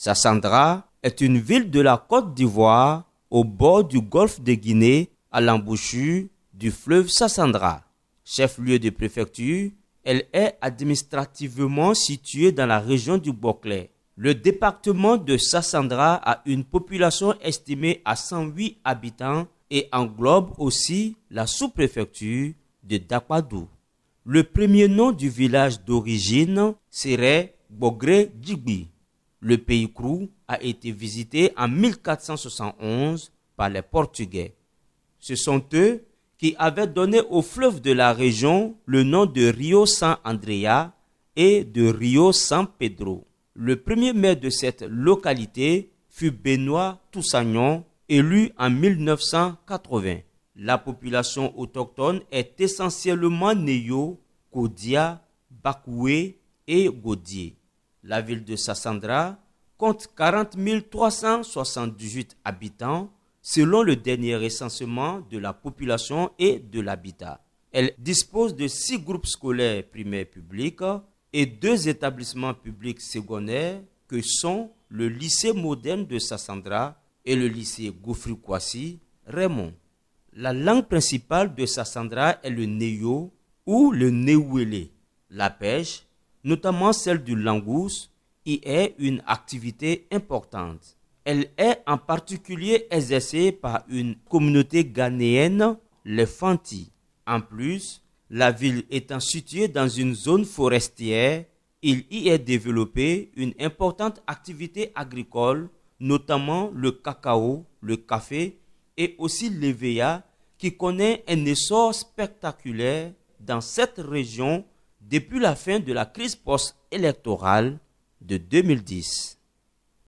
Sassandra est une ville de la Côte d'Ivoire au bord du golfe de Guinée à l'embouchure du fleuve Sassandra. Chef-lieu de préfecture, elle est administrativement située dans la région du Boclay. Le département de Sassandra a une population estimée à 108 habitants et englobe aussi la sous-préfecture de Dapadou. Le premier nom du village d'origine serait Bogré Djigbi. Le pays Crou a été visité en 1471 par les Portugais. Ce sont eux qui avaient donné au fleuve de la région le nom de Rio San Andrea et de Rio San Pedro. Le premier maire de cette localité fut Benoît Toussagnon, élu en 1980. La population autochtone est essentiellement Néo, Kodia, Bakoué et Godier. La ville de Sassandra compte 40 378 habitants selon le dernier recensement de la population et de l'habitat. Elle dispose de six groupes scolaires primaires publics et deux établissements publics secondaires que sont le lycée moderne de Sassandra et le lycée Goufri-Kouassi, Raymond. La langue principale de Sassandra est le néo ou le Néouélé, La pêche, notamment celle du langouste, y est une activité importante. Elle est en particulier exercée par une communauté ghanéenne, les Fanti. En plus, la ville étant située dans une zone forestière, il y est développé une importante activité agricole, notamment le cacao, le café et aussi l'EVEA, qui connaît un essor spectaculaire dans cette région depuis la fin de la crise post-électorale de 2010